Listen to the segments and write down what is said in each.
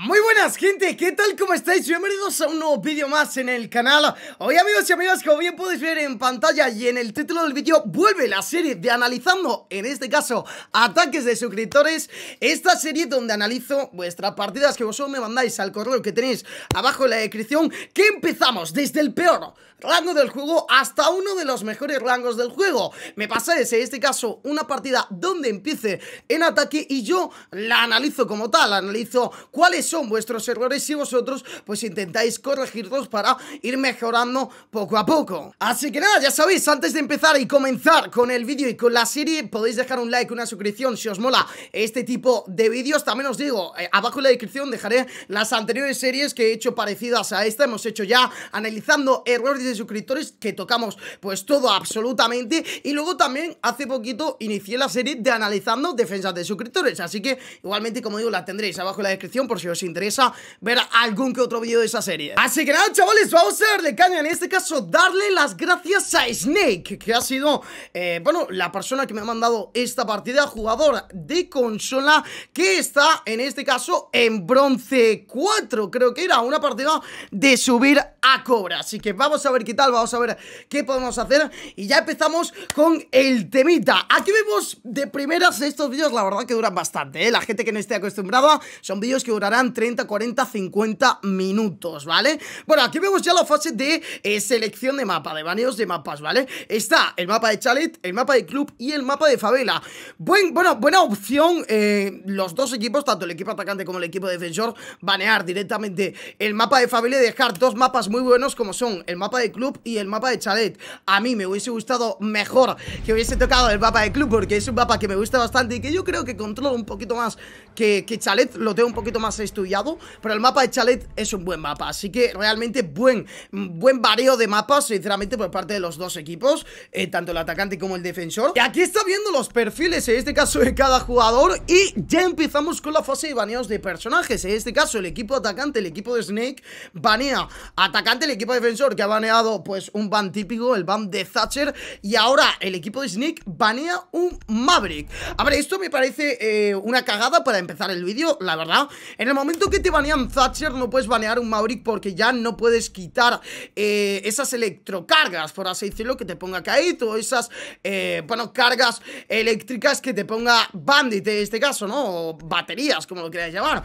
Muy buenas gente, ¿qué tal? ¿Cómo estáis? Bienvenidos a un nuevo vídeo más en el canal Hoy amigos y amigas, como bien podéis ver en pantalla y en el título del vídeo Vuelve la serie de analizando, en este caso, ataques de suscriptores Esta serie donde analizo vuestras partidas que vosotros me mandáis al correo que tenéis abajo en la descripción Que empezamos desde el peor rango del juego hasta uno de los mejores rangos del juego Me pasáis en este caso una partida donde empiece en ataque y yo la analizo como tal Analizo cuáles son vuestros errores y vosotros pues intentáis corregirlos para ir mejorando poco a poco. Así que nada, ya sabéis, antes de empezar y comenzar con el vídeo y con la serie, podéis dejar un like, una suscripción si os mola este tipo de vídeos. También os digo, eh, abajo en la descripción dejaré las anteriores series que he hecho parecidas a esta. Hemos hecho ya analizando errores de suscriptores que tocamos pues todo absolutamente. Y luego también hace poquito inicié la serie de analizando defensas de suscriptores. Así que igualmente, como digo, la tendréis abajo en la descripción por si os interesa ver algún que otro vídeo de esa serie Así que nada chavales, vamos a darle caña, en este caso darle las gracias a Snake Que ha sido, eh, bueno, la persona que me ha mandado esta partida, jugador de consola Que está en este caso en bronce 4, creo que era una partida de subir a cobra Así que vamos a ver qué tal, vamos a ver qué podemos hacer Y ya empezamos con el temita Aquí vemos de primeras estos vídeos, la verdad que duran bastante, ¿eh? La gente que no esté acostumbrada, son vídeos que durarán 30, 40, 50 minutos, ¿vale? Bueno, aquí vemos ya la fase de eh, selección de mapa, de baneos de mapas, ¿vale? Está el mapa de chalet, el mapa de club y el mapa de favela. Buen, bueno, buena opción eh, los dos equipos, tanto el equipo atacante como el equipo defensor, banear directamente el mapa de favela y dejar dos mapas muy buenos como son el mapa de club y el mapa de chalet. A mí me hubiese gustado mejor que hubiese tocado el mapa de club porque es un mapa que me gusta bastante y que yo creo que controlo un poquito más que, que chalet, lo tengo un poquito más estudiado, pero el mapa de Chalet es un buen mapa, así que realmente buen, mm, buen vario de mapas, sinceramente, por parte de los dos equipos, eh, tanto el atacante como el defensor. Y aquí está viendo los perfiles, en este caso, de cada jugador, y ya empezamos con la fase de baneos de personajes, en este caso, el equipo atacante, el equipo de Snake, banea atacante, el equipo defensor, que ha baneado, pues, un ban típico, el ban de Thatcher, y ahora el equipo de Snake banea un Maverick. A ver, esto me parece eh, una cagada para empezar el vídeo, la verdad, en el momento que te banean Thatcher no puedes banear un Maurik porque ya no puedes quitar eh, esas electrocargas, por así decirlo, que te ponga Kaito, esas, eh, bueno, cargas eléctricas que te ponga Bandit en este caso, ¿no? O baterías, como lo quieras llamar.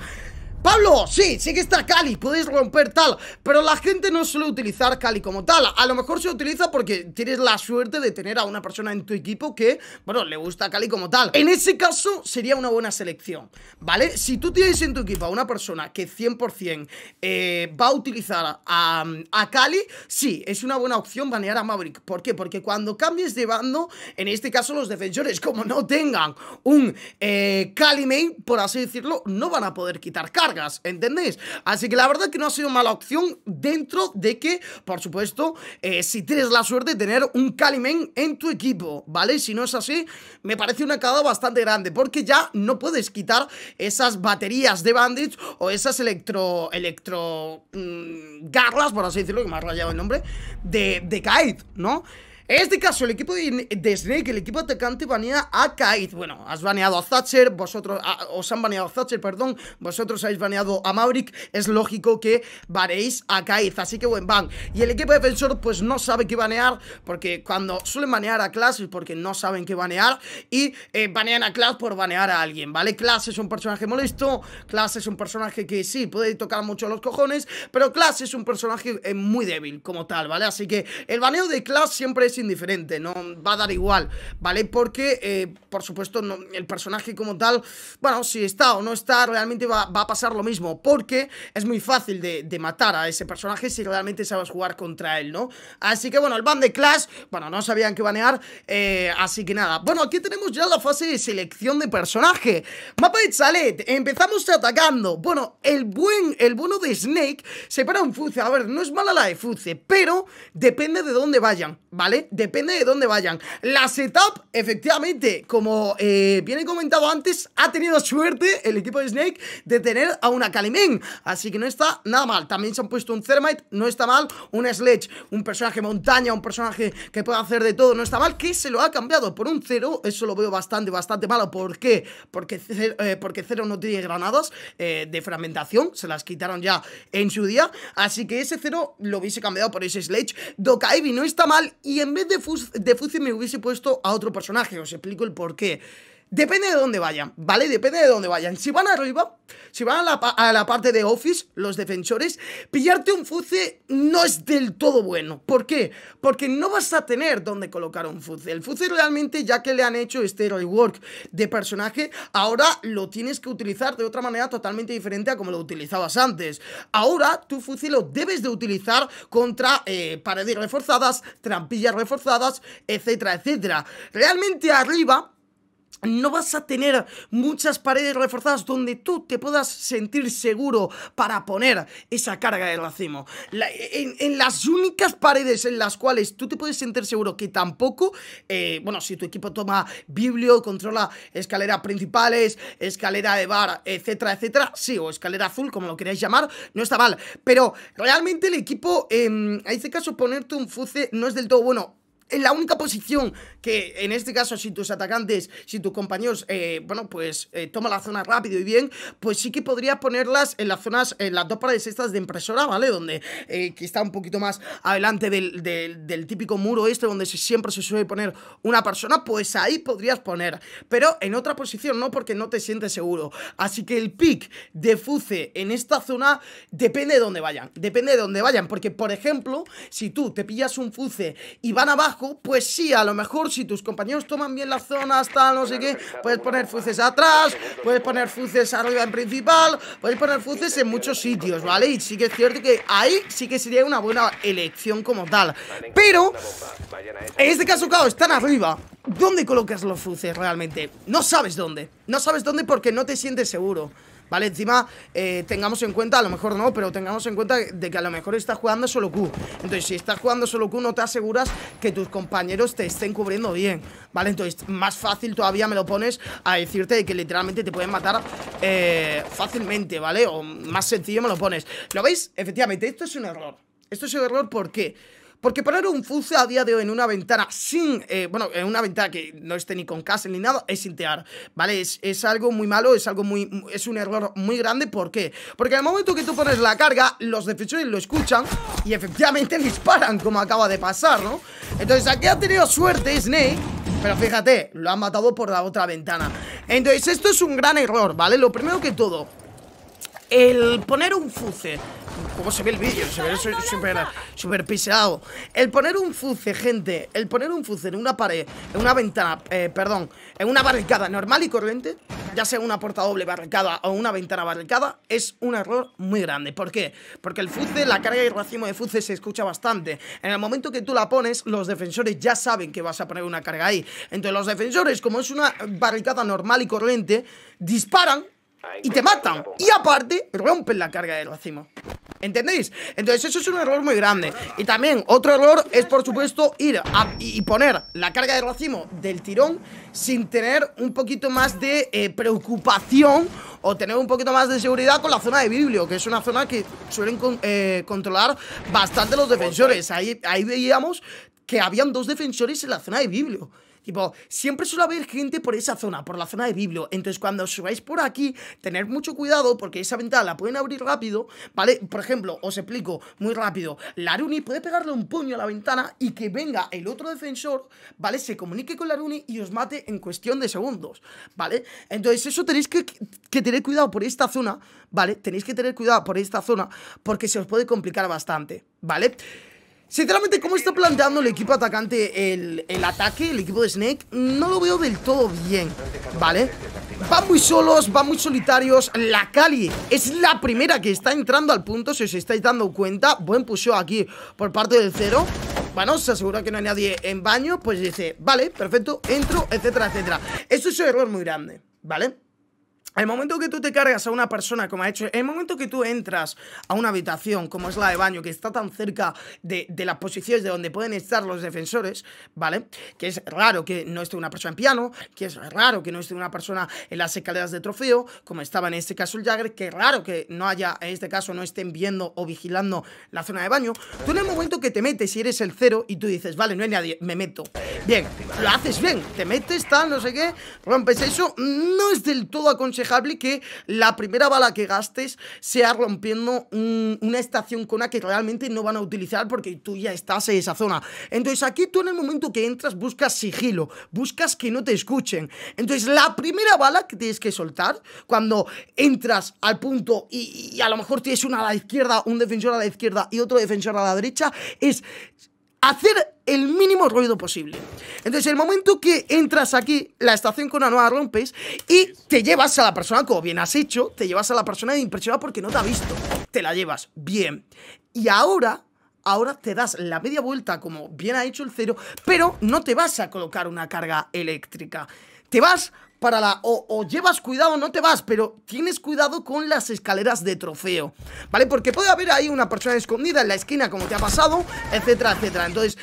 Pablo, sí, sí que está Cali, puedes romper tal Pero la gente no suele utilizar Cali como tal A lo mejor se utiliza porque tienes la suerte de tener a una persona en tu equipo que, bueno, le gusta Cali como tal En ese caso sería una buena selección, ¿vale? Si tú tienes en tu equipo a una persona que 100% eh, va a utilizar a, Cali Sí, es una buena opción banear a Maverick ¿Por qué? Porque cuando cambies de bando, en este caso los defensores, como no tengan un eh, Cali main, por así decirlo, no van a poder quitar cali ¿entendéis? Así que la verdad que no ha sido mala opción dentro de que, por supuesto, eh, si tienes la suerte de tener un Calimen en tu equipo, ¿vale? Si no es así, me parece una cagada bastante grande, porque ya no puedes quitar esas baterías de Bandits o esas electro... electro... Mm, garras, por así decirlo, que me ha rayado el nombre, de, de Kaid, ¿no? En este caso, el equipo de Snake, el equipo atacante, banea a Kaid. Bueno, has baneado a Thatcher, vosotros os han baneado a Thatcher, perdón, vosotros habéis baneado a Maverick, es lógico que baneéis a Kaid, así que buen van. Y el equipo defensor pues no sabe qué banear, porque cuando suelen banear a Clash es porque no saben qué banear, y eh, banean a Clash por banear a alguien, ¿vale? Clash es un personaje molesto, Clash es un personaje que sí, puede tocar mucho los cojones, pero Clash es un personaje eh, muy débil como tal, ¿vale? Así que el baneo de Clash siempre es Diferente, no va a dar igual, ¿vale? Porque, eh, por supuesto, el personaje como tal, bueno, si está o no está, realmente va, a pasar lo mismo, porque es muy fácil de, matar a ese personaje si realmente sabes jugar contra él, ¿no? Así que, bueno, el Band de Clash, bueno, no sabían qué banear, eh, así que nada. Bueno, aquí tenemos ya la fase de selección de personaje. Mapa de Chalet, empezamos atacando. Bueno, el buen, el bueno de Snake se para un Fuce. A ver, no es mala la de Fuce, pero depende de dónde vayan, ¿vale? Depende de dónde vayan. La setup, efectivamente, como eh, bien he comentado antes, ha tenido suerte el equipo de Snake de tener a una Kalimen. Así que no está nada mal. También se han puesto un Thermite, no está mal. Un Sledge, un personaje montaña, un personaje que puede hacer de todo, no está mal. Que se lo ha cambiado por un cero. Eso lo veo bastante, bastante malo. ¿Por qué? Porque cero, eh, porque cero no tiene granadas eh, de fragmentación. Se las quitaron ya en su día. Así que ese cero lo hubiese cambiado por ese Sledge. Dokaibi no está mal. Y en en vez de, Fuzi me hubiese puesto a otro personaje, os explico el por qué. Depende de dónde vayan, ¿vale? Depende de dónde vayan. Si van arriba, si van a la, parte de office, los defensores, pillarte un fuce no es del todo bueno. ¿Por qué? Porque no vas a tener dónde colocar un fuce. El fuce realmente, ya que le han hecho este work de personaje, ahora lo tienes que utilizar de otra manera totalmente diferente a como lo utilizabas antes. Ahora tu fuce lo debes de utilizar contra eh, paredes reforzadas, trampillas reforzadas, etcétera, etcétera. Realmente arriba no vas a tener muchas paredes reforzadas donde tú te puedas sentir seguro para poner esa carga de racimo. en, las únicas paredes en las cuales tú te puedes sentir seguro que tampoco, eh, bueno, si tu equipo toma biblio, controla escaleras principales, escalera de bar, etcétera, etcétera, sí, o escalera azul, como lo queráis llamar, no está mal. Pero realmente el equipo, en em, este caso, ponerte un fuce no es del todo bueno en la única posición que en este caso si tus atacantes, si tus compañeros, eh, bueno, pues eh, toma la zona rápido y bien, pues sí que podrías ponerlas en las zonas, en las dos paredes estas de impresora, ¿vale? Donde eh, que está un poquito más adelante del, típico muro este donde siempre se suele poner una persona, pues ahí podrías poner, pero en otra posición no porque no te sientes seguro. Así que el pick de Fuce en esta zona depende de dónde vayan, depende de dónde vayan, porque por ejemplo, si tú te pillas un Fuce y van abajo, pues sí, a lo mejor si tus compañeros toman bien la zona hasta no sé qué, puedes poner fuces atrás, puedes poner fuces arriba en principal, puedes poner fuces en muchos sitios, ¿vale? Y sí que es cierto que ahí sí que sería una buena elección como tal. Pero, en este caso, claro, están arriba. ¿Dónde colocas los fuces realmente? No sabes dónde. No sabes dónde porque no te sientes seguro. ¿vale? Encima, eh, tengamos en cuenta, a lo mejor no, pero tengamos en cuenta de que a lo mejor estás jugando solo Q. Entonces, si estás jugando solo Q, no te aseguras que tus compañeros te estén cubriendo bien, ¿vale? Entonces, más fácil todavía me lo pones a decirte que literalmente te pueden matar eh, fácilmente, ¿vale? O más sencillo me lo pones. ¿Lo veis? Efectivamente, esto es un error. Esto es un error porque... Porque poner un fuse a día de hoy en una ventana sin, eh, bueno, en una ventana que no esté ni con castle ni nada, es sintear, ¿vale? Es, algo muy malo, es algo muy, es un error muy grande, ¿por qué? Porque al momento que tú pones la carga, los defensores lo escuchan y efectivamente disparan, como acaba de pasar, ¿no? Entonces aquí ha tenido suerte Snake, pero fíjate, lo han matado por la otra ventana. Entonces esto es un gran error, ¿vale? Lo primero que todo, el poner un fuse ¿Cómo se ve el vídeo? Se ve súper super piseado. El poner un fuce, gente. El poner un fuce en una pared, en una ventana, eh, perdón, en una barricada normal y corriente, ya sea una puerta doble barricada o una ventana barricada, es un error muy grande. ¿Por qué? Porque el fuce, la carga y racimo de fuce se escucha bastante. En el momento que tú la pones, los defensores ya saben que vas a poner una carga ahí. Entonces los defensores, como es una barricada normal y corriente, disparan y te matan. Y aparte, rompen la carga de racimo. ¿Entendéis? Entonces eso es un error muy grande Y también otro error es por supuesto ir y poner la carga de racimo del tirón Sin tener un poquito más de eh, preocupación o tener un poquito más de seguridad con la zona de biblio Que es una zona que suelen eh, controlar bastante los defensores eh. Ahí, ahí veíamos que habían dos defensores en la zona de biblio Tipo, siempre suele haber gente por esa zona, por la zona de Biblio. Entonces, cuando subáis por aquí, tener mucho cuidado porque esa ventana la pueden abrir rápido, ¿vale? Por ejemplo, os explico muy rápido. la Laruni puede pegarle un puño a la ventana y que venga el otro defensor, ¿vale? Se comunique con la Runi y os mate en cuestión de segundos, ¿vale? Entonces, eso tenéis que, que tener cuidado por esta zona, ¿vale? Tenéis que tener cuidado por esta zona porque se os puede complicar bastante, ¿vale? Sinceramente, cómo está planteando el equipo atacante el, ataque, el equipo de Snake, no lo veo del todo bien, ¿vale? Van muy solos, van muy solitarios. La Cali es la primera que está entrando al punto, si os estáis dando cuenta. Buen pusho aquí por parte del cero. Bueno, se asegura que no hay nadie en baño, pues dice, vale, perfecto, entro, etcétera, etcétera. Esto es un error muy grande, ¿vale? El momento que tú te cargas a una persona como ha hecho, el momento que tú entras a una habitación como es la de baño, que está tan cerca de, las posiciones de donde pueden estar los defensores, ¿vale? Que es raro que no esté una persona en piano, que es raro que no esté una persona en las escaleras de trofeo, como estaba en este caso el Jagger, que es raro que no haya, en este caso, no estén viendo o vigilando la zona de baño. Tú en el momento que te metes y eres el cero y tú dices, vale, no hay nadie, me meto. Bien, lo haces bien, te metes, tal, no sé qué, rompes eso, no es del todo aconsejable que la primera bala que gastes sea rompiendo una estación con la que realmente no van a utilizar porque tú ya estás en esa zona. Entonces aquí tú en el momento que entras buscas sigilo, buscas que no te escuchen. Entonces la primera bala que tienes que soltar cuando entras al punto y a lo mejor tienes una a la izquierda, un defensor a la izquierda y otro defensor a la derecha es hacer el mínimo ruido posible. Entonces, el momento que entras aquí, la estación con una nueva rompes y te llevas a la persona, como bien has hecho, te llevas a la persona impresionada porque no te ha visto. Te la llevas. Bien. Y ahora ahora te das la media vuelta como bien ha hecho el cero, pero no te vas a colocar una carga eléctrica. Te vas para la... O, o, llevas cuidado, no te vas, pero tienes cuidado con las escaleras de trofeo, ¿vale? Porque puede haber ahí una persona escondida en la esquina como te ha pasado, etcétera, etcétera. Entonces,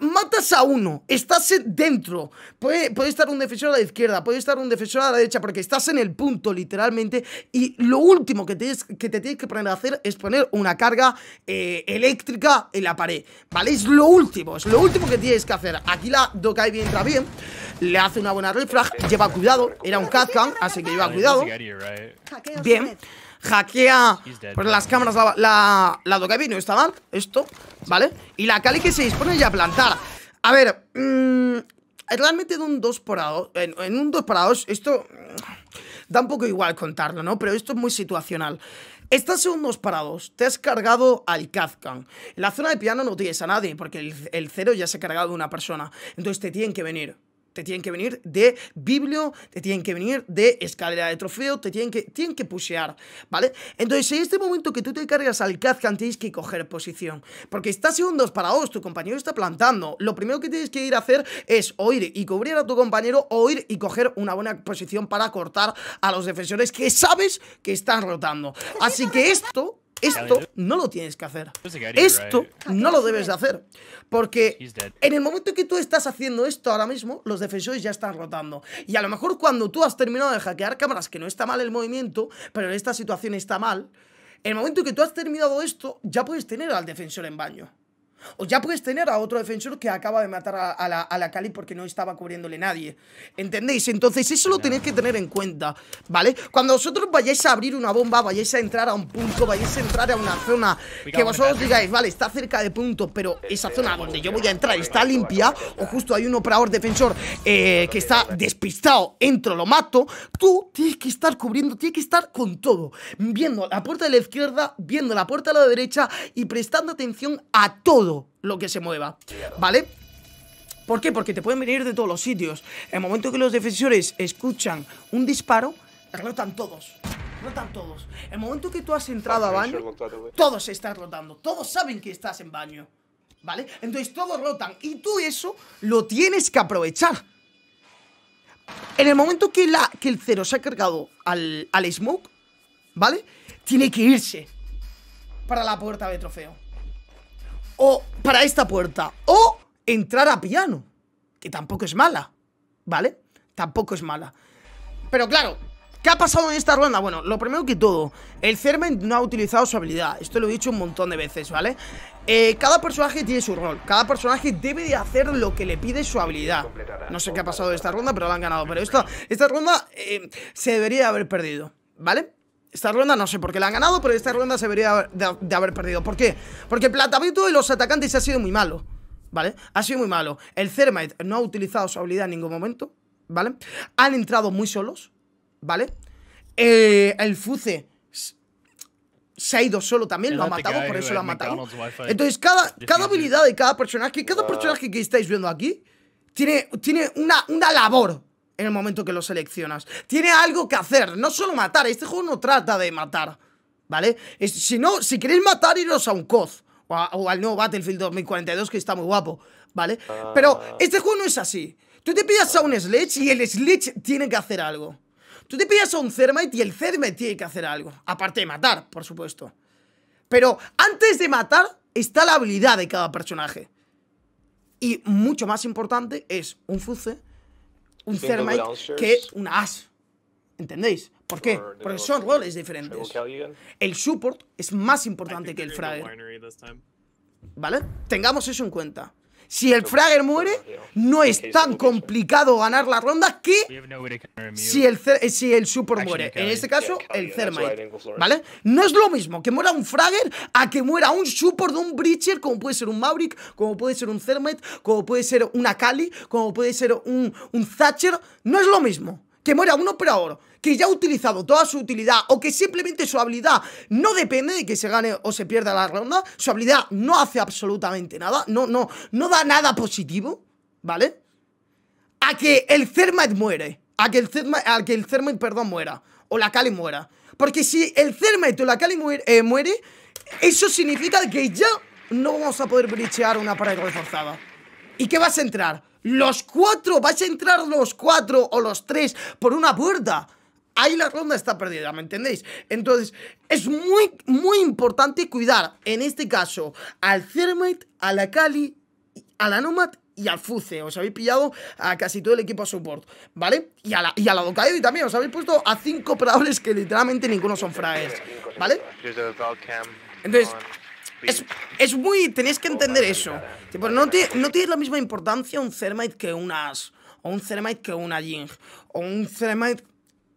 matas a uno, estás dentro. Puede, puede, estar un defensor a la izquierda, puede estar un defensor a la derecha, porque estás en el punto, literalmente. Y lo último que, tienes, que te tienes que poner a hacer es poner una carga eh, eléctrica en la pared, ¿vale? Es lo último, es lo último que tienes que hacer. Aquí la Dokai entra bien, le hace una buena refrag, lleva cuidado, era un Kazkan, así que lleva cuidado. Bien hackea por las cámaras la, la, la está esto, ¿vale? Y la Cali que se dispone ya a plantar. A ver, mm, realmente en un dos parados, en, un 2 esto mm, da un poco igual contarlo, ¿no? Pero esto es muy situacional. Estás en un 2 parados, te has cargado al Kazkan. En la zona de piano no tienes a nadie, porque el, cero ya se ha cargado una persona. Entonces te tienen que venir te tienen que venir de Biblio, te tienen que venir de escalera de trofeo, te tienen que, tienen que pushear, ¿vale? Entonces, en este momento que tú te cargas al Kazkan, tienes que coger posición, porque está segundos para vos, tu compañero está plantando. Lo primero que tienes que ir a hacer es o ir y cubrir a tu compañero o ir y coger una buena posición para cortar a los defensores que sabes que están rotando. Pues Así que esto esto no lo tienes que hacer. Esto no lo debes de hacer. Porque en el momento que tú estás haciendo esto ahora mismo, los defensores ya están rotando. Y a lo mejor cuando tú has terminado de hackear cámaras, que no está mal el movimiento, pero en esta situación está mal, en el momento que tú has terminado esto, ya puedes tener al defensor en baño. O ya puedes tener a otro defensor que acaba de matar a, la, Cali porque no estaba cubriéndole nadie. ¿Entendéis? Entonces eso lo tenéis que tener en cuenta, ¿vale? Cuando vosotros vayáis a abrir una bomba, vayáis a entrar a un punto, vayáis a entrar a una zona que vosotros digáis, vale, está cerca de punto, pero esa zona donde yo voy a entrar está limpia o justo hay un operador defensor eh, que está despistado, entro, lo mato, tú tienes que estar cubriendo, tienes que estar con todo, viendo la puerta de la izquierda, viendo la puerta de la derecha y prestando atención a todo lo que se mueva, ¿vale? ¿Por qué? Porque te pueden venir de todos los sitios. En el momento que los defensores escuchan un disparo, rotan todos. Rotan todos. En el momento que tú has entrado a baño, todos están rotando. Todos saben que estás en baño. ¿Vale? Entonces todos rotan. Y tú eso lo tienes que aprovechar. En el momento que, la, que el cero se ha cargado al, al smoke, ¿vale? Tiene que irse para la puerta de trofeo o para esta puerta o entrar a piano, que tampoco es mala, ¿vale? Tampoco es mala. Pero claro, ¿Qué ha pasado en esta ronda? Bueno, lo primero que todo, el Cermen no ha utilizado su habilidad. Esto lo he dicho un montón de veces, ¿vale? Eh, cada personaje tiene su rol. Cada personaje debe de hacer lo que le pide su habilidad. No sé qué ha pasado en esta ronda, pero la han ganado. Pero esta, esta ronda eh, se debería haber perdido, ¿vale? Esta ronda no sé por qué la han ganado, pero esta ronda se debería de, haber perdido. ¿Por qué? Porque el Platavito y los atacantes ha sido muy malo. ¿Vale? Ha sido muy malo. El Thermite no ha utilizado su habilidad en ningún momento. ¿Vale? Han entrado muy solos. ¿Vale? Eh, el Fuce se ha ido solo también, lo ha matado, por eso lo ha matado. Entonces, cada, cada habilidad de cada personaje, cada personaje que estáis viendo aquí, tiene, tiene una, una labor en el momento que lo seleccionas. Tiene algo que hacer, no solo matar. Este juego no trata de matar, ¿vale? si no, si queréis matar, iros a un coz o, al nuevo Battlefield 2042 que está muy guapo, ¿vale? Pero ah. este juego no es así. Tú te pillas a un Sledge y el Sledge tiene que hacer algo. Tú te pillas a un Thermite y el Thermite tiene que hacer algo. Aparte de matar, por supuesto. Pero antes de matar está la habilidad de cada personaje. Y mucho más importante es un Fuce un Thermite que una as, ¿Entendéis? ¿Por qué? Porque son roles diferentes. El support es más importante que el frag. ¿Vale? Tengamos eso en cuenta si el Frager muere, no es tan complicado ganar la ronda que si el, eh, si el Super muere. En este caso, el Thermite, ¿vale? No es lo mismo que muera un fragger a que muera un Super de un Breacher, como puede ser un Maverick, como puede ser un Thermite, como puede ser una Kali, como puede ser un Thatcher. No es lo mismo que muera uno pero ahora que ya ha utilizado toda su utilidad o que simplemente su habilidad no depende de que se gane o se pierda la ronda, su habilidad no hace absolutamente nada, no, no, no da nada positivo, ¿vale? A que el Zermatt muere, a que el Zermatt, a que el perdón, muera, o la Kali muera. Porque si el Zermatt o la Kali eh, muere, eso significa que ya no vamos a poder brichear una pared reforzada. ¿Y qué vas a entrar? Los cuatro, vas a entrar los cuatro o los tres por una puerta ahí la ronda está perdida, ¿me entendéis? Entonces, es muy, muy importante cuidar, en este caso, al Thermite, a la Kali, a la Nomad y al Fuce. Os habéis pillado a casi todo el equipo a support, ¿vale? Y a la, y también. Os habéis puesto a cinco operadores que literalmente ninguno son fraes, ¿vale? Entonces... Es, es muy... Tenéis que entender eso. porque no, no tiene la misma importancia un Thermite que as O un Thermite que una Jing. O un Thermite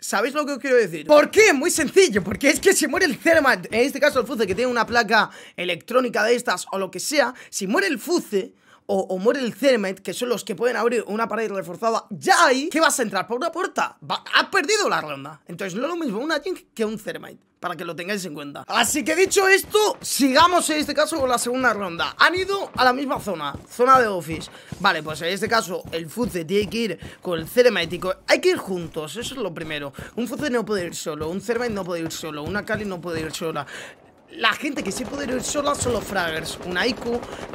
¿Sabéis lo que os quiero decir? ¿Por qué? Muy sencillo, porque es que si muere el Zermatt en este caso el Fuce que tiene una placa electrónica de estas o lo que sea, si muere el Fuce, o, muere el Ceremite, que son los que pueden abrir una pared reforzada, ya ahí, que vas a entrar por una puerta. Va, has perdido la ronda. Entonces no es lo mismo una Jink que un Ceremite para que lo tengáis en cuenta. Así que dicho esto, sigamos en este caso con la segunda ronda. Han ido a la misma zona, zona de office. Vale, pues en este caso el Fuce tiene que ir con el Ceremite Hay que ir juntos, eso es lo primero. Un Fuce no puede ir solo, un Ceremite no puede ir solo, una Kali no puede ir sola la gente que se puede ir sola son los fraggers. Una iq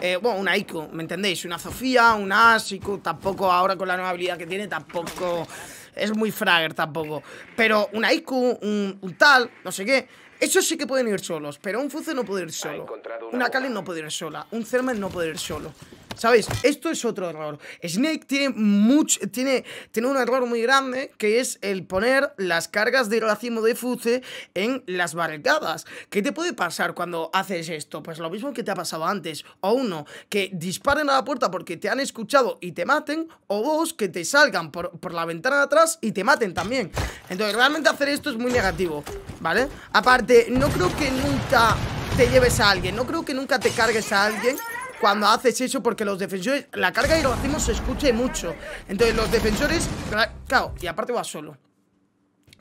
eh, bueno, una IQ, ¿me entendéis? Una Sofía, una Asiku, tampoco ahora con la nueva habilidad que tiene, tampoco es muy fragger tampoco. Pero una IQ un, un tal, no sé qué. Eso sí que pueden ir solos, pero un Fuce no puede ir solo. Una, una no puede ir sola. Un Zerman no puede ir solo. ¿Sabéis? Esto es otro error. Snake tiene, mucho, tiene, tiene un error muy grande, que es el poner las cargas de racimo de Fuce en las barricadas. ¿Qué te puede pasar cuando haces esto? Pues lo mismo que te ha pasado antes. O uno, que disparen a la puerta porque te han escuchado y te maten. O dos, que te salgan por, por la ventana de atrás y te maten también. Entonces, realmente hacer esto es muy negativo. ¿Vale? Aparte no creo que nunca te lleves a alguien, no creo que nunca te cargues a alguien cuando haces eso porque los defensores, la carga y lo hacemos se escuche mucho. Entonces los defensores, claro, y aparte va solo.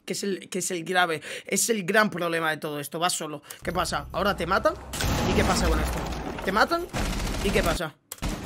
Que es, el, que es el grave, es el gran problema de todo esto, va solo. ¿Qué pasa? Ahora te matan y ¿qué pasa con esto? ¿Te matan y qué pasa?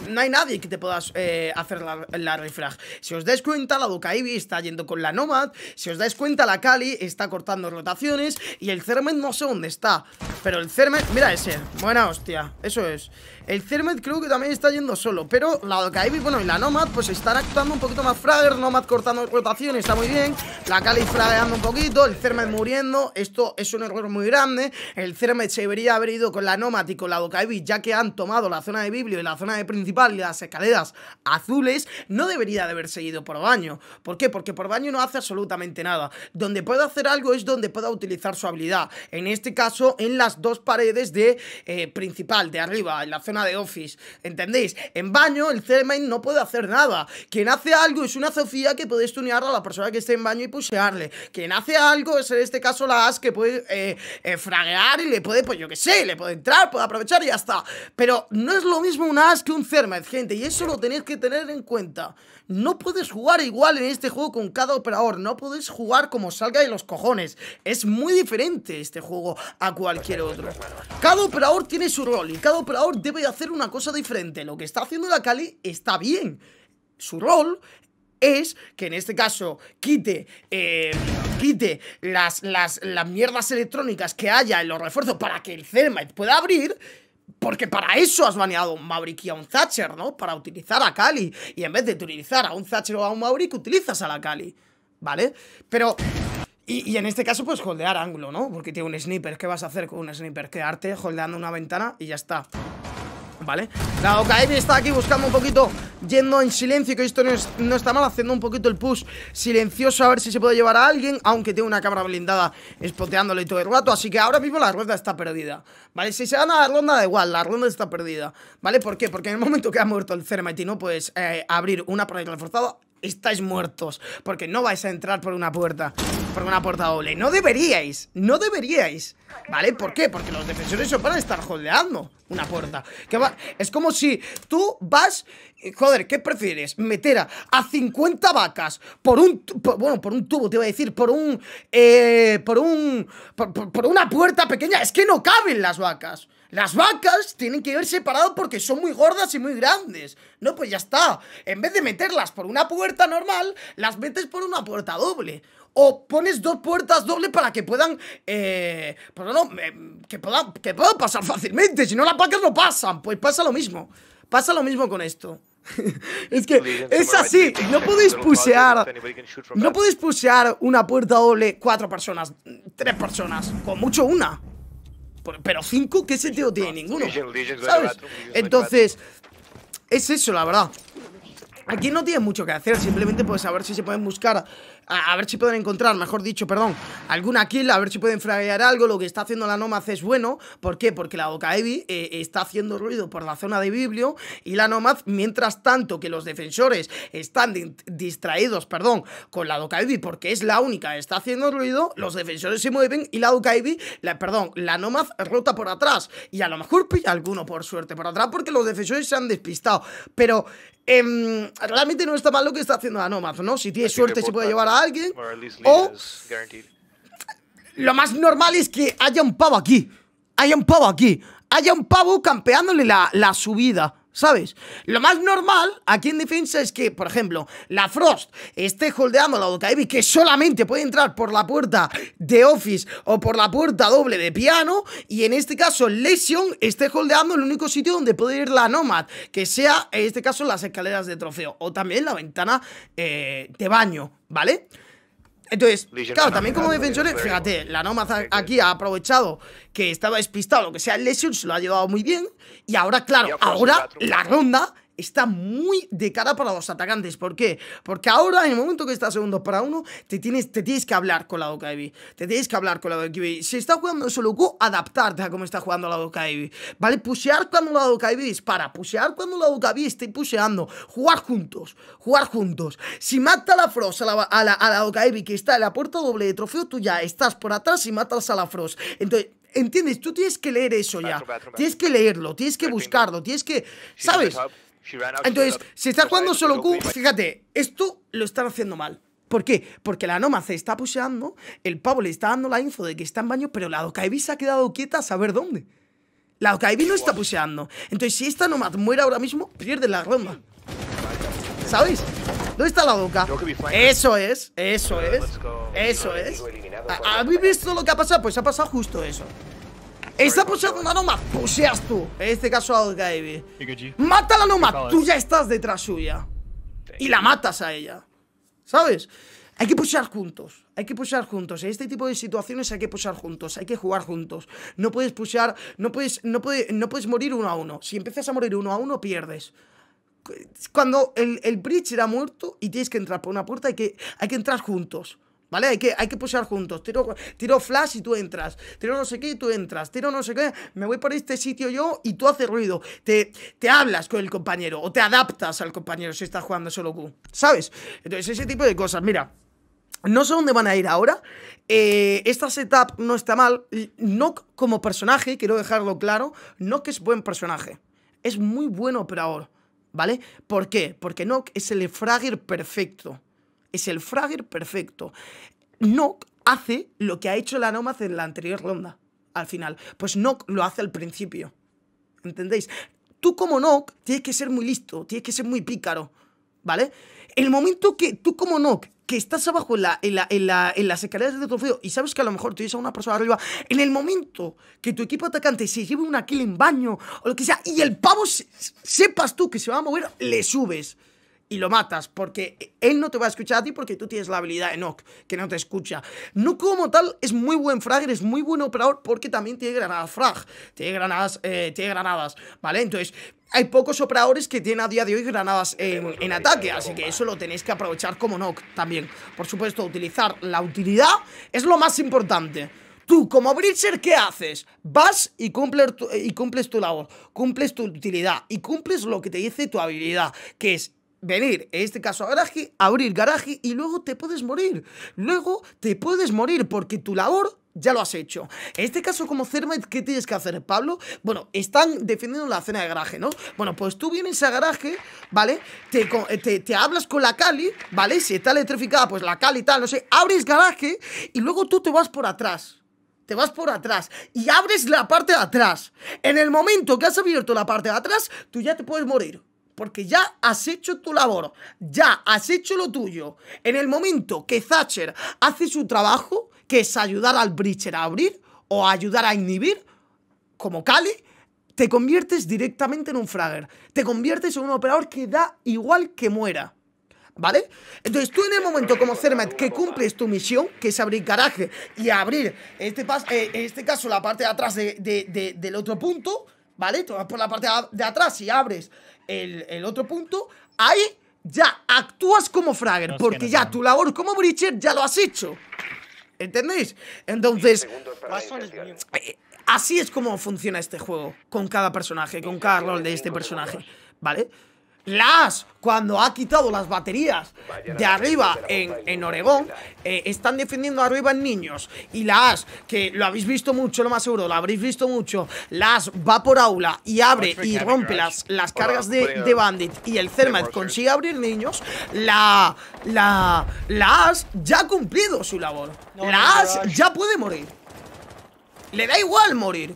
no hay nadie que te pueda eh, hacer la, refrag. Si os dais cuenta, la Ibi está yendo con la Nomad. Si os dais cuenta, la Kali está cortando rotaciones. Y el Cermen no sé dónde está. Pero el Cermet, mira ese Buena hostia, eso es El Cermet creo que también está yendo solo Pero la Kaibi, bueno, y la Nomad pues están actuando un poquito más Frager, Nomad cortando rotación Está muy bien, la Kali frageando un poquito El Cermet muriendo, esto es un error muy grande El Cermet se debería haber ido Con la Nomad y con la Kaibi, ya que han tomado La zona de Biblio y la zona de principal Y las escaleras azules No debería de haber seguido por baño ¿Por qué? Porque por baño no hace absolutamente nada Donde pueda hacer algo es donde pueda utilizar su habilidad En este caso, en la dos paredes de eh, principal, de arriba, en la zona de office, ¿entendéis? En baño el CMain no puede hacer nada. Quien hace algo es una Zofía que puede tunear a la persona que esté en baño y pusearle. Quien hace algo es en este caso la As que puede eh, eh y le puede, pues yo que sé, le puede entrar, puede aprovechar y ya está. Pero no es lo mismo una As que un Cermet, gente, y eso lo tenéis que tener en cuenta. No puedes jugar igual en este juego con cada operador. No puedes jugar como salga de los cojones. Es muy diferente este juego a cualquier otro. Cada operador tiene su rol y cada operador debe hacer una cosa diferente. Lo que está haciendo la Kali está bien. Su rol es que en este caso quite, eh, quite las, las, las, mierdas electrónicas que haya en los refuerzos para que el Zermite pueda abrir porque para eso has baneado a un Maverick y a un Thatcher, ¿no? Para utilizar a Kali. Y en vez de utilizar a un Thatcher o a un Maverick, utilizas a la Kali. ¿Vale? Pero... Y, en este caso, pues holdear ángulo, ¿no? Porque tiene un sniper. ¿Qué vas a hacer con un sniper? Quedarte holdeando una ventana y ya está. ¿vale? La Okaemi está aquí buscando un poquito, yendo en silencio, que esto no, está mal, haciendo un poquito el push silencioso a ver si se puede llevar a alguien, aunque tiene una cámara blindada espoteándole todo el rato, así que ahora mismo la rueda está perdida, ¿vale? Si se gana la ronda, da igual, la ronda está perdida, ¿vale? ¿Por qué? Porque en el momento que ha muerto el Cermatino, pues eh, abrir una por reforzada estáis muertos, porque no vais a entrar por una puerta, por una puerta doble. No deberíais, no deberíais, ¿vale? ¿Por qué? Porque los defensores os van a estar jodeando una puerta. Que va... Es como si tú vas, eh, joder, ¿qué prefieres? Meter a, 50 vacas por un, por, bueno, por un tubo, te iba a decir, por un, eh, por un, por una puerta pequeña. Es que no caben las vacas. Las vacas tienen que ir separadas porque son muy gordas y muy grandes. No, pues ya está. En vez de meterlas por una puerta normal, las metes por una puerta doble. O pones dos puertas dobles para que puedan, eh, pues eh que, puedan, que puedan pasar fácilmente. Si no, las vacas no pasan. Pues pasa lo mismo. Pasa lo mismo con esto. es que es así, no podéis pusear No podéis pusear una puerta doble Cuatro personas, tres personas Con mucho una pero cinco, ¿qué sentido tiene? Ninguno. ¿Sabes? Entonces, es eso, la verdad. Aquí no tiene mucho que hacer, simplemente puedes saber si se pueden buscar a, ver si pueden encontrar, mejor dicho, perdón, alguna kill, a ver si pueden fraguar algo. Lo que está haciendo la Nomad es bueno. ¿Por qué? Porque la Okaevi eh, está haciendo ruido por la zona de Biblio y la Nomad, mientras tanto que los defensores están distraídos, perdón, con la Okaevi porque es la única que está haciendo ruido, los defensores se mueven y la Okaevi, la, perdón, la Nomad rota por atrás y a lo mejor pilla alguno por suerte por atrás porque los defensores se han despistado. Pero em, realmente no está mal lo que está haciendo la Nomad, ¿no? Si tiene suerte se puede llevar a alguien. O lo más normal es que haya un pavo aquí. Haya un pavo aquí. Haya un pavo campeándole la, la subida. ¿sabes? Lo más normal aquí en defensa es que, por ejemplo, la Frost esté holdeando la Dokaevi que solamente puede entrar por la puerta de Office o por la puerta doble de piano y en este caso Lesion esté holdeando el único sitio donde puede ir la Nomad, que sea en este caso las escaleras de trofeo o también la ventana eh, de baño, ¿vale? vale entonces, claro, también como defensores, fíjate, la Nomad aquí ha aprovechado que estaba despistado, lo que sea, el Lesion se lo ha llevado muy bien. Y ahora, claro, ahora la ronda está muy de cara para los atacantes. ¿Por qué? Porque ahora, en el momento que está segundo para uno, te tienes, que hablar con la Okaibi, Te tienes que hablar con la Okaibi. Si está jugando solo loco, adaptarte a cómo está jugando la Okaibi. ¿Vale? Pusear cuando la Dokaibi dispara. Pusear cuando la Okaibi, esté puseando. Jugar juntos. Jugar juntos. Si mata a la Frost a la, a la, que está en la puerta doble de trofeo, tú ya estás por atrás y matas a la Frost. Entonces, ¿Entiendes? Tú tienes que leer eso ya. Tienes que leerlo, tienes que buscarlo, tienes que... ¿Sabes? Entonces, si está jugando solo Q, fíjate, esto lo están haciendo mal. ¿Por qué? Porque la Noma se está puseando el pavo le está dando la info de que está en baño, pero la Dokaibi se ha quedado quieta a saber dónde. La Dokaibi no está puseando Entonces, si esta Nomad muere ahora mismo, pierde la ronda. ¿Sabéis? ¿Dónde está la Doka? Eso es, eso es, eso es. ¿Habéis visto lo que ha pasado? Pues ha pasado justo eso. Está puchando una Noma, tú. En este caso a Gaby. Mata a la Noma, tú ya estás detrás suya. Y la matas a ella. ¿Sabes? Hay que pushear juntos, hay que pushear juntos. En este tipo de situaciones hay que pushear juntos, hay que jugar juntos. No puedes pushear. no puedes, no puedes, morir uno a uno. Si empiezas a morir uno a uno, pierdes. Cuando el, bridge era muerto y tienes que entrar por una puerta, hay que, hay que entrar juntos. ¿Vale? Hay que, hay que juntos. Tiro, flash y tú entras. Tiro no sé qué y tú entras. Tiro no sé qué. Me voy por este sitio yo y tú haces ruido. Te, te hablas con el compañero o te adaptas al compañero si estás jugando solo Q. ¿Sabes? Entonces, ese tipo de cosas. Mira, no sé dónde van a ir ahora. Eh, esta setup no está mal. Nock como personaje, quiero dejarlo claro. Nock es buen personaje. Es muy buen operador. ¿Vale? ¿Por qué? Porque Nock es el fragger perfecto es el fragger perfecto. Nock hace lo que ha hecho la Nomad en la anterior ronda, al final. Pues Nock lo hace al principio. ¿Entendéis? Tú como Nock tienes que ser muy listo, tienes que ser muy pícaro, ¿vale? El momento que tú como Nock que estás abajo en, la, en, la, en, las escaleras de trofeo y sabes que a lo mejor tienes a una persona arriba, en el momento que tu equipo atacante se lleve una kill en baño o lo que sea, y el pavo sepas tú que se va a mover, le subes y lo matas, porque él no te va a escuchar a ti porque tú tienes la habilidad de Nock, que no te escucha. No como tal, es muy buen fragger, es muy buen operador porque también tiene granadas frag, tiene granadas, eh, tiene granadas, ¿vale? Entonces, hay pocos operadores que tienen a día de hoy granadas en, ataque, así que eso lo tenéis que aprovechar como Nock también. Por supuesto, utilizar la utilidad es lo más importante. Tú, como Breacher, ¿qué haces? Vas y y cumples tu labor, cumples tu utilidad y cumples lo que te dice tu habilidad, que es venir, en este caso a garaje, abrir garaje y luego te puedes morir. Luego te puedes morir porque tu labor ya lo has hecho. En este caso, como Cermet, ¿qué tienes que hacer, Pablo? Bueno, están defendiendo la cena de garaje, ¿no? Bueno, pues tú vienes a garaje, ¿vale? Eh, te, te hablas con la Cali, ¿vale? Si está electrificada, pues la Cali y tal, no sé. Abres garaje y luego tú te vas por atrás te vas por atrás y abres la parte de atrás. En el momento que has abierto la parte de atrás, tú ya te puedes morir porque ya has hecho tu labor, ya has hecho lo tuyo. En el momento que Thatcher hace su trabajo, que es ayudar al Breacher a abrir o ayudar a inhibir, como Cali, te conviertes directamente en un fragger. Te conviertes en un operador que da igual que muera. ¿Vale? Entonces tú en el momento como Cermet que cumples tu misión, que es abrir garaje y abrir, este, eh, en este caso, la parte de atrás del otro punto, ¿vale? tú por la parte de atrás y abres el, otro punto. Ahí ya actúas como Frager, porque ya tu labor como Breacher ya lo has hecho. ¿Entendéis? Entonces, eh, así es como funciona este juego, con cada personaje, con cada rol de este personaje, ¿vale? Las, cuando ha quitado las baterías de arriba en, en Oregón, eh, están defendiendo arriba en niños. Y las que lo habéis visto mucho, lo más seguro, lo habréis visto mucho, las va por aula y abre y rompe las, las cargas de, de Bandit y el Zermatt consigue abrir niños, la, la, las ya ha cumplido su labor. las ya puede morir. Le da igual morir.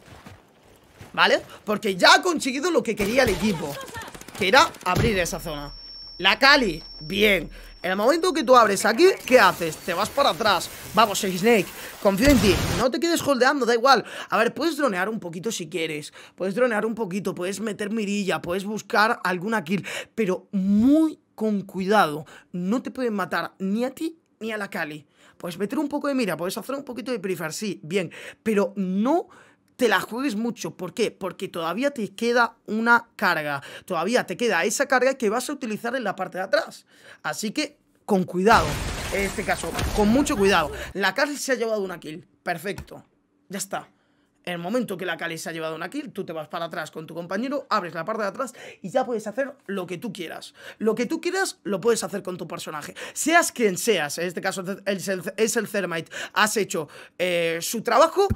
¿Vale? Porque ya ha conseguido lo que quería el equipo que abrir esa zona La Cali, bien En el momento que tú abres aquí, ¿qué haces? Te vas para atrás Vamos, Snake, confío en ti No te quedes holdeando, da igual A ver, puedes dronear un poquito si quieres Puedes dronear un poquito, puedes meter mirilla Puedes buscar alguna kill Pero muy con cuidado No te pueden matar ni a ti ni a la Cali Puedes meter un poco de mira, puedes hacer un poquito de perifar sí, bien Pero no te la juegues mucho. ¿Por qué? Porque todavía te queda una carga. Todavía te queda esa carga que vas a utilizar en la parte de atrás. Así que con cuidado. En este caso, con mucho cuidado. La Kali se ha llevado una kill. Perfecto. Ya está. En el momento que la Kali se ha llevado una kill, tú te vas para atrás con tu compañero, abres la parte de atrás y ya puedes hacer lo que tú quieras. Lo que tú quieras, lo puedes hacer con tu personaje. Seas quien seas, en este caso es el, es Thermite, has hecho eh, su trabajo.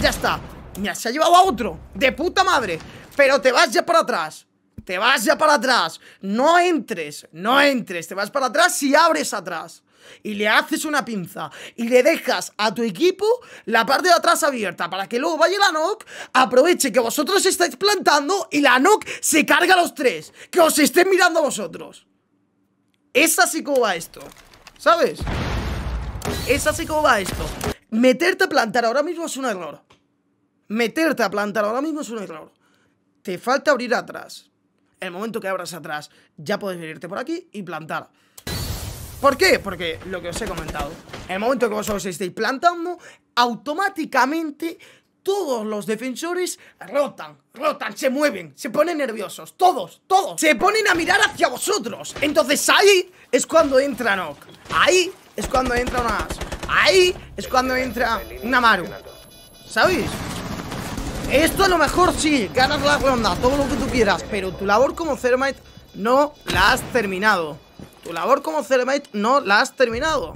Ya está ya se ha llevado a otro De puta madre Pero te vas ya para atrás Te vas ya para atrás No entres No entres Te vas para atrás y abres atrás y le haces una pinza y le dejas a tu equipo la parte de atrás abierta para que luego vaya la Noc aproveche que vosotros estáis plantando y la Noc se carga a los tres, que os estén mirando a vosotros. Es así como va esto, ¿sabes? Es así como va esto. Meterte a plantar ahora mismo es un error. Meterte a plantar ahora mismo es un error. Te falta abrir atrás. el momento que abras atrás, ya puedes venirte por aquí y plantar. ¿Por qué? Porque lo que os he comentado. En el momento que vosotros estéis plantando, automáticamente todos los defensores rotan, rotan, se mueven, se ponen nerviosos, todos, todos, se ponen a mirar hacia vosotros. Entonces ahí es cuando entra Nock. Ahí es cuando entra una... Ahí es cuando entra una Maru. ¿Sabéis? Esto a lo mejor sí, ganas la ronda, todo lo que tú quieras, pero tu labor como Thermite no la has terminado. Tu labor como Thermite no la has terminado.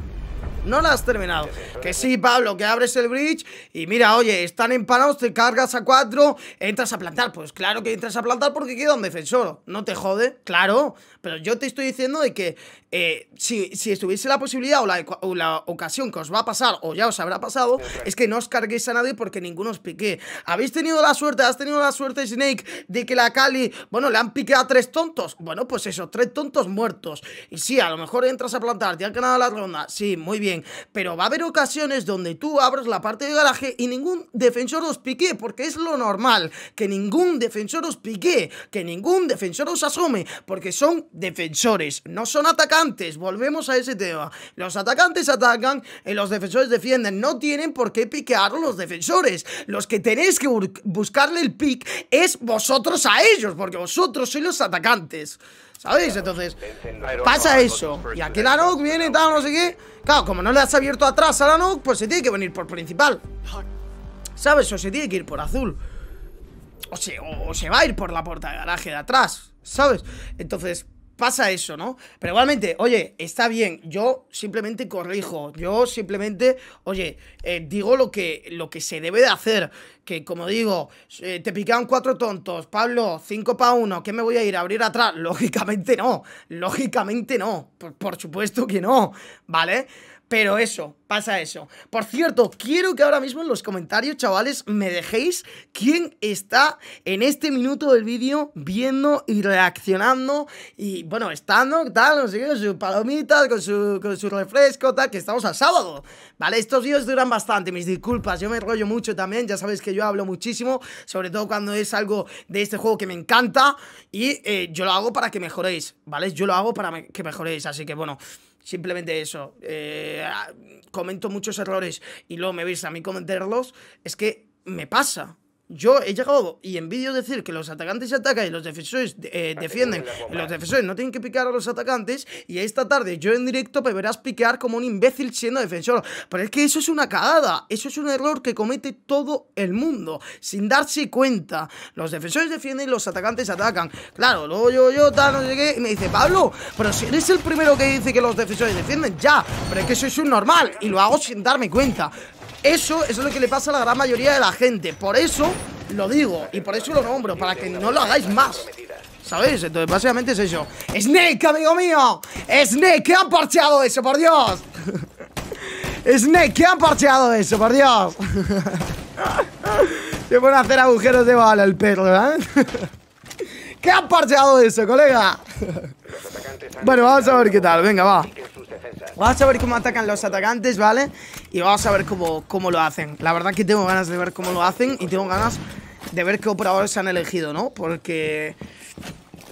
No la has terminado. Que sí, Pablo, que abres el bridge y mira, oye, están empanados, te cargas a cuatro, entras a plantar. Pues claro que entras a plantar porque queda un defensor. No te jode, claro. Pero yo te estoy diciendo de que eh, si, estuviese la posibilidad o la, ocasión que os va a pasar o ya os habrá pasado, es que no os carguéis a nadie porque ninguno os pique. Habéis tenido la suerte, has tenido la suerte, Snake, de que la Cali, bueno, le han piqueado a tres tontos. Bueno, pues eso, tres tontos muertos. Y sí, a lo mejor entras a plantar, te han ganado la ronda. Sí, muy bien. Pero va a haber ocasiones donde tú abras la parte de garaje y ningún defensor os pique, porque es lo normal. Que ningún defensor os pique, que ningún defensor os asome, porque son defensores, no son atacantes Volvemos a ese tema. Los atacantes atacan y eh, los defensores defienden. No tienen por qué piquear los defensores. Los que tenéis que buscarle el pick es vosotros a ellos, porque vosotros sois los atacantes. ¿Sabéis? Entonces, pasa eso. Y aquí la NOC viene tal, no sé qué. Claro, como no le has abierto atrás a la NOC, pues se tiene que venir por principal. ¿Sabes? O se tiene que ir por azul. o se va a ir por la puerta de garaje de atrás. ¿Sabes? Entonces, pasa eso, ¿no? Pero igualmente, oye, está bien, yo simplemente corrijo, yo simplemente, oye, eh, digo lo que, lo que se debe de hacer, que como digo, eh, te picaron cuatro tontos, Pablo, cinco para uno, ¿qué me voy a ir a abrir atrás? Lógicamente no, lógicamente no, por supuesto que no, ¿vale? Pero eso, pasa eso. Por cierto, quiero que ahora mismo en los comentarios, chavales, me dejéis quién está en este minuto del vídeo viendo y reaccionando y, bueno, estando, tal, no sé qué, con palomitas, con su, con su refresco, tal, que estamos a sábado. Vale, estos vídeos duran bastante, mis disculpas, yo me rollo mucho también, ya sabéis que yo hablo muchísimo, sobre todo cuando es algo de este juego que me encanta y eh, yo lo hago para que mejoréis, ¿vale? Yo lo hago para que mejoréis, así que, bueno... Simplemente eso. Eh, ah, comento muchos errores y luego me veis a mí comentarlos. Es que me pasa. Yo he llegado y en envidio decir que los atacantes atacan y los defensores eh, ah, defienden. Los defensores no tienen que picar a los atacantes. Y esta tarde yo en directo me verás picar como un imbécil siendo defensor. Pero es que eso es una cagada. Eso es un error que comete todo el mundo sin darse cuenta. Los defensores defienden y los atacantes atacan. Claro, luego yo, yo, tal, no sé qué. Y me dice, Pablo, pero si eres el primero que dice que los defensores defienden, ya. Pero es que es un normal y lo hago sin darme cuenta. Eso, es lo que le pasa a la gran mayoría de la gente. Por eso lo digo y por eso lo nombro, para que no lo hagáis más. ¿Sabéis? Entonces, básicamente es eso. ¡Snake, amigo mío! ¡Snake, que han parcheado eso, por Dios! ¡Snake, que han parcheado eso, por Dios! Se pone a hacer agujeros de bala el perro, ¿eh ¿Qué han parcheado eso, colega? Bueno, vamos a ver qué tal. Venga, va. Vamos a ver cómo atacan los atacantes, ¿vale? Y vamos a ver cómo, cómo lo hacen. La verdad que tengo ganas de ver cómo lo hacen y tengo ganas de ver qué operadores se han elegido, ¿no? Porque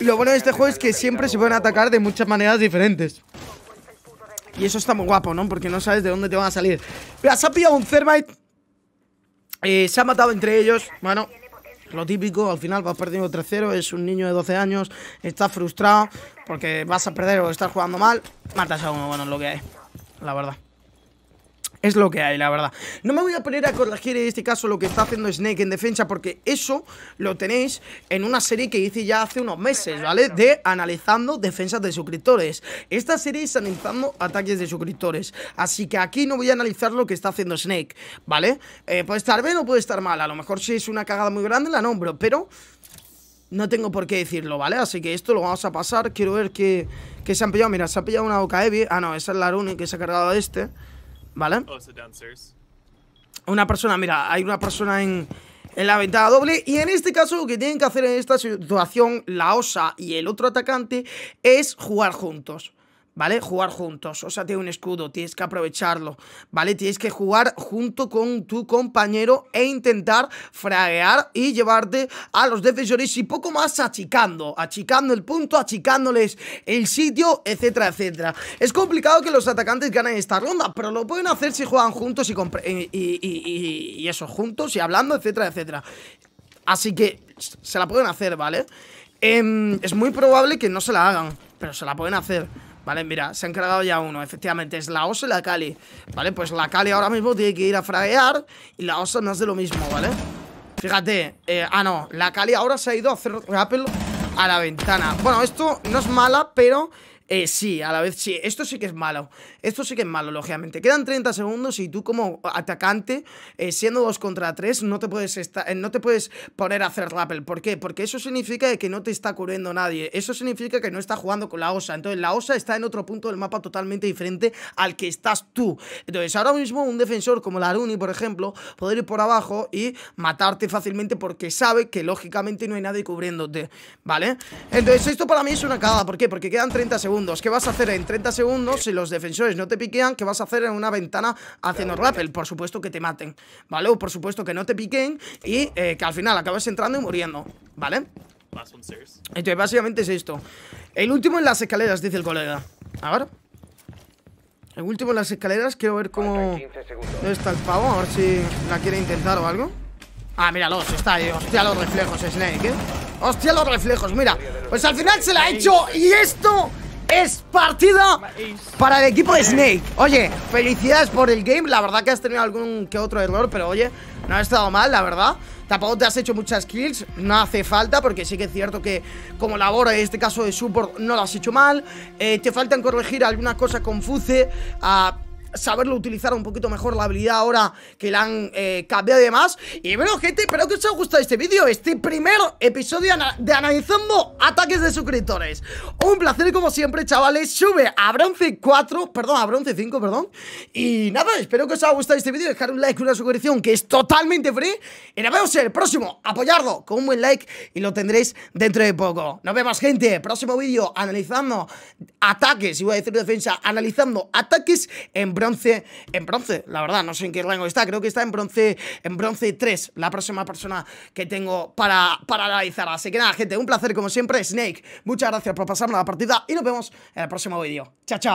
lo bueno de este juego es que siempre se pueden atacar de muchas maneras diferentes. Y eso está muy guapo, ¿no? Porque no sabes de dónde te van a salir. Mira, se ha pillado un Thermite. Eh, se ha matado entre ellos. Bueno, lo típico, al final vas perdiendo 3-0, es un niño de 12 años, está frustrado porque vas a perder o estás jugando mal, matas a uno, bueno, es lo que hay, la verdad es lo que hay, la verdad. No me voy a poner a corregir en este caso lo que está haciendo Snake en defensa, porque eso lo tenéis en una serie que hice ya hace unos meses, ¿vale? De analizando defensas de suscriptores. Esta serie es analizando ataques de suscriptores. Así que aquí no voy a analizar lo que está haciendo Snake, ¿vale? Eh, puede estar bien o puede estar mal. A lo mejor si es una cagada muy grande la nombro, pero... No tengo por qué decirlo, ¿vale? Así que esto lo vamos a pasar. Quiero ver qué se han pillado. Mira, se ha pillado una heavy Ah, no, esa es la Rune que se ha cargado de este. ¿Vale? Oh, una persona, mira, hay una persona en, en la ventana doble. Y en este caso lo que tienen que hacer en esta situación la OSA y el otro atacante es jugar juntos. ¿vale? Jugar juntos, o sea, tiene un escudo, tienes que aprovecharlo, ¿vale? Tienes que jugar junto con tu compañero e intentar fraguear y llevarte a los defensores y poco más achicando, achicando el punto, achicándoles el sitio, etcétera, etcétera. Es complicado que los atacantes ganen esta ronda, pero lo pueden hacer si juegan juntos y, y, y, eso, juntos y hablando, etcétera, etcétera. Así que se la pueden hacer, ¿vale? Em, es muy probable que no se la hagan, pero se la pueden hacer. Vale, mira, se han cargado ya uno, efectivamente, es la osa y la Cali Vale, pues la Cali ahora mismo tiene que ir a fraguear y la osa no es de lo mismo, ¿vale? Fíjate, eh, ah no, la Cali ahora se ha ido a hacer Apple a la ventana Bueno, esto no es mala, pero eh, sí, a la vez sí. Esto sí que es malo. Esto sí que es malo, lógicamente. Quedan 30 segundos y tú como atacante, eh, siendo 2 contra 3, no te puedes eh, no te puedes poner a hacer rappel. ¿Por qué? Porque eso significa que no te está cubriendo nadie. Eso significa que no está jugando con la OSA. Entonces la OSA está en otro punto del mapa totalmente diferente al que estás tú. Entonces ahora mismo un defensor como la Aruni, por ejemplo, puede ir por abajo y matarte fácilmente porque sabe que lógicamente no hay nadie cubriéndote. ¿Vale? Entonces esto para mí es una cagada. ¿Por qué? Porque quedan 30 segundos. ¿Qué vas a hacer en 30 segundos si los defensores no te piquean? ¿Qué vas a hacer en una ventana haciendo rappel? Por supuesto que te maten, ¿vale? O por supuesto que no te piquen y eh, que al final acabes entrando y muriendo, ¿vale? Entonces, básicamente es esto. El último en las escaleras, dice el colega. A ver. El último en las escaleras, quiero ver cómo... ¿Dónde está el pavo? A ver si la quiere intentar o algo. Ah, míralo, está ahí. Hostia, los reflejos, Snake, ¿eh? Hostia, los reflejos, mira. Pues al final se la ha hecho y esto es partida para el equipo de Snake Oye, felicidades por el game La verdad que has tenido algún que otro error Pero oye, no has estado mal, la verdad Tampoco te has hecho muchas kills, no hace falta Porque sí que es cierto que como labor En este caso de support no lo has hecho mal eh, Te faltan corregir Alguna cosa con ah, saberlo utilizar un poquito mejor la habilidad ahora que la han eh, cambiado y demás. Y bueno, gente, espero que os haya gustado este vídeo, este primer episodio de analizando ataques de suscriptores. Un placer como siempre, chavales. Sube a bronce 4, perdón, a bronce 5, perdón. Y nada, espero que os haya gustado este vídeo. Dejar un like, una suscripción que es totalmente free. Y nos vemos en el próximo. Apoyarlo con un buen like y lo tendréis dentro de poco. Nos vemos, gente. Próximo vídeo analizando ataques, y voy a decir defensa, analizando ataques en bronce en bronce, la verdad, no sé en qué rango está, creo que está en bronce, en bronce 3, la próxima persona que tengo para, para analizar. Así que nada, gente, un placer como siempre, Snake. Muchas gracias por pasarnos la partida y nos vemos en el próximo vídeo. Chao, chao.